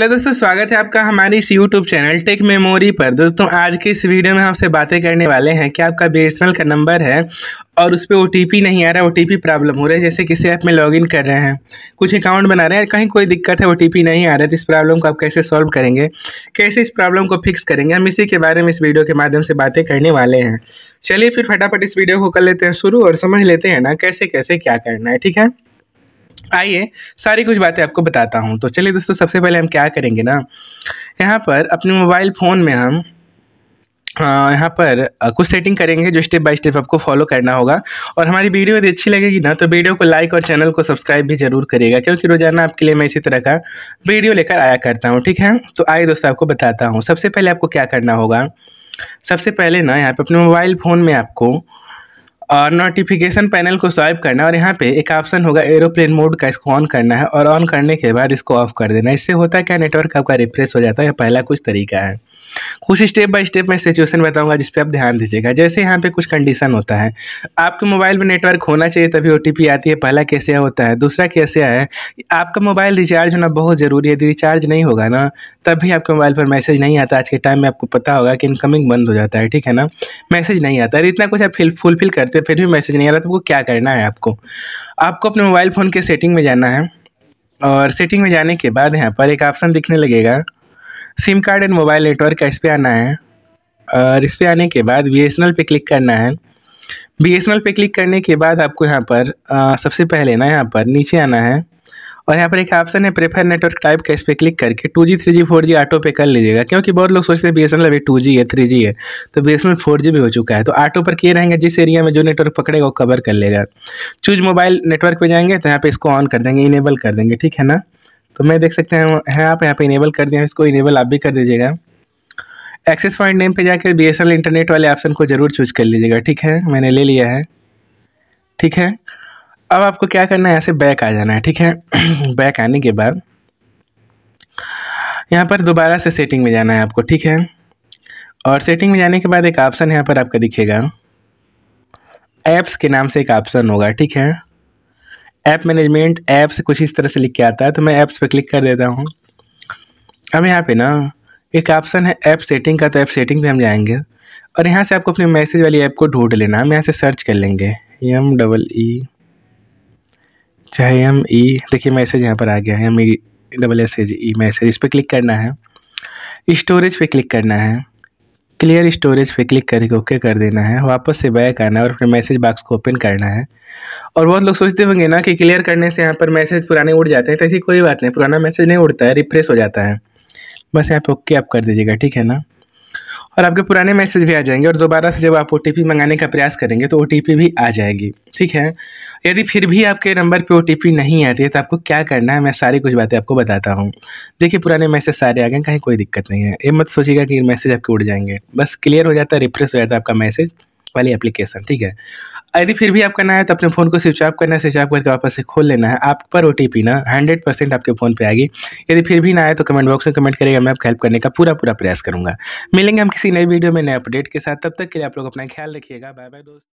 hello दोस्तों स्वागत है आपका हमारे इस यूट्यूब चैनल टेक मेमोरी पर दोस्तों आज की इस वीडियो में हमसे बातें करने वाले हैं कि आपका बी का नंबर है और उस पर ओ नहीं आ रहा ओ प्रॉब्लम हो रहा है जैसे किसी ऐप में लॉगिन कर रहे हैं कुछ अकाउंट बना रहे हैं कहीं कोई दिक्कत है ओ नहीं आ रहा है तो इस प्रॉब्लम को आप कैसे सॉल्व करेंगे कैसे इस प्रॉब्लम को फिक्स करेंगे हम इसी के बारे में इस वीडियो के माध्यम से बातें करने वाले हैं चलिए फिर फटाफट इस वीडियो को कर लेते हैं शुरू और समझ लेते हैं ना कैसे कैसे क्या करना है ठीक है आइए सारी कुछ बातें आपको बताता हूँ तो चलिए दोस्तों सबसे पहले हम क्या करेंगे ना यहाँ पर अपने मोबाइल फ़ोन में हम यहाँ पर कुछ सेटिंग करेंगे जो स्टेप बाय स्टेप आपको फॉलो करना होगा और हमारी वीडियो यदि अच्छी लगेगी ना तो वीडियो को लाइक और चैनल को सब्सक्राइब भी जरूर करिएगा क्योंकि रोजाना आपके लिए मैं इसी तरह का वीडियो लेकर आया करता हूँ ठीक है तो आइए दोस्तों आपको बताता हूँ सबसे पहले आपको क्या करना होगा सबसे पहले ना यहाँ पर अपने मोबाइल फ़ोन में आपको और नोटिफिकेशन पैनल को स्वाइप करना और यहाँ पे एक ऑप्शन होगा एरोप्लेन मोड का इसको ऑन करना है और ऑन करने के बाद इसको ऑफ कर देना इससे होता है क्या नेटवर्क आपका रिफ्रेश हो जाता है पहला कुछ तरीका है कुछ स्टेप बाय स्टेप मैं सिचुएशन बताऊंगा जिस पर आप ध्यान दीजिएगा जैसे यहाँ पे कुछ कंडीशन होता है आपके मोबाइल में नेटवर्क होना चाहिए तभी ओ आती है पहला कैसे होता है दूसरा कैसे है आपका मोबाइल रिचार्ज होना बहुत ज़रूरी है यदि रिचार्ज नहीं होगा ना तभी आपके मोबाइल पर मैसेज नहीं आता आज के टाइम में आपको पता होगा कि इनकमिंग बंद हो जाता है ठीक है ना मैसेज नहीं आता इतना कुछ आप फुलफिल करते सकते फिर भी मैसेज नहीं आ रहा तो आपको क्या करना है आपको आपको अपने मोबाइल फ़ोन के सेटिंग में जाना है और सेटिंग में जाने के बाद यहाँ पर एक ऑप्शन दिखने लगेगा SIM card and mobile network का इस पर आना है और इस पर आने के बाद बी एस एन एल पे क्लिक करना है बी एस एन एल पे क्लिक करने के बाद आपको यहाँ पर आ, सबसे पहले ना यहाँ पर नीचे आना है और यहाँ पर एक ऑप्शन है प्रेफर नेटवर्क टाइप का इस पर क्लिक करके two G three G four G auto पे कर लीजिएगा क्योंकि बहुत लोग सोचते हैं बी एस एन एल अभी टू जी है थ्री जी है तो B S N L four G भी हो चुका है तो ऑटो पर किए रहेंगे जिस एरिया में जो नेटवर्क पकड़ेगा वो कवर कर लेगा चूज मोबाइल नेटवर्क पर जाएंगे तो यहाँ पर इसको ऑन कर देंगे इनेबल कर देंगे ठीक है ना तो मैं देख सकते हैं है आप यहाँ पर इनेबल कर दें इसको इनेबल आप भी कर दीजिएगा एक्सेस पॉइंट नेम पे जाकर बी इंटरनेट वाले ऑप्शन को ज़रूर चूज कर लीजिएगा ठीक है मैंने ले लिया है ठीक है अब आपको क्या करना है ऐसे बैक आ जाना है ठीक है बैक आने के बाद यहाँ पर दोबारा से सेटिंग में जाना है आपको ठीक है और सेटिंग में जाने के बाद एक ऑप्शन यहाँ पर आपका दिखेगा ऐप्स के नाम से एक ऑप्शन होगा ठीक है ऐप मैनेजमेंट ऐप्स कुछ इस तरह से लिख के आता है तो मैं ऐप्स पर क्लिक कर देता हूँ अब यहाँ पे ना एक ऑप्शन है ऐप सेटिंग का तो ऐप सेटिंग पे हम जाएंगे और यहाँ से आपको अपने मैसेज वाली ऐप को ढूंढ लेना हम यहाँ से सर्च कर लेंगे एम डबल ई चाहे हम ई देखिए मैसेज यहाँ पर आ गया है M E double S A G E message इस पर क्लिक करना है स्टोरेज पे क्लिक करना है क्लियर स्टोरेज पे क्लिक करके ओके कर देना है वापस से बैक आना है और अपने मैसेज बॉक्स को ओपन करना है और बहुत लोग सोचते होंगे ना कि क्लियर करने से यहाँ पर मैसेज पुराने उड़ जाते हैं तो ऐसी कोई बात नहीं पुराना मैसेज नहीं उड़ता है रिफ्रेश हो जाता है बस यहाँ पे ओके आप कर दीजिएगा ठीक है ना और आपके पुराने मैसेज भी आ जाएंगे और दोबारा से जब आप ओ मंगाने का प्रयास करेंगे तो ओ भी आ जाएगी ठीक है यदि फिर भी आपके नंबर पे ओ नहीं आती है तो आपको क्या करना है मैं सारी कुछ बातें आपको बताता हूँ देखिए पुराने मैसेज सारे आ गए कहीं कोई दिक्कत नहीं है ये मत सोचिएगा कि मैसेज आपके उड़ जाएंगे बस क्लियर हो जाता है रिफ्रेश हो जाता है आपका मैसेज वाली एप्लीकेशन ठीक है यदि फिर भी आपका ना है तो अपने फ़ोन को स्विच ऑफ करना है स्विच ऑफ करके वापस से खोल लेना है आप पर ओ ना हंड्रेड परसेंट आपके फ़ोन पे आएगी यदि फिर भी ना आए तो कमेंट बॉक्स में कमेंट करेगा मैं आपको हेल्प करने का पूरा पूरा प्रयास करूँगा मिलेंगे हम किसी नई वीडियो में नए अपडेट के साथ तब तक के लिए आप लोग अपना ख्याल रखिएगा बाय बाय दोस्त